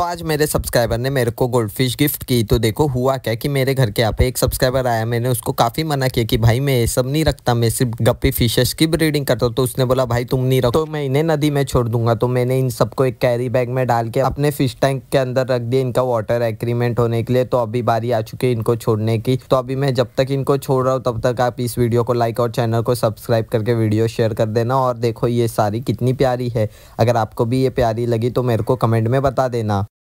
तो आज मेरे सब्सक्राइबर ने मेरे को गोल्ड फिश गिफ्ट की तो देखो हुआ क्या कि मेरे घर के यहाँ पे एक सब्सक्राइबर आया मैंने उसको काफ़ी मना किया कि भाई मैं ये सब नहीं रखता मैं सिर्फ गप्पी फिशेस की ब्रीडिंग करता हूँ तो उसने बोला भाई तुम नहीं रखो तो मैं इन्हें नदी में छोड़ दूंगा तो मैंने इन सबको एक कैरी बैग में डाल के अपने फिश टैंक के अंदर रख दिया इनका वाटर एग्रीमेंट होने के लिए तो अभी बारी आ चुकी है इनको छोड़ने की तो अभी मैं जब तक इनको छोड़ रहा हूँ तब तक आप इस वीडियो को लाइक और चैनल को सब्सक्राइब करके वीडियो शेयर कर देना और देखो ये सारी कितनी प्यारी है अगर आपको भी ये प्यारी लगी तो मेरे को कमेंट में बता देना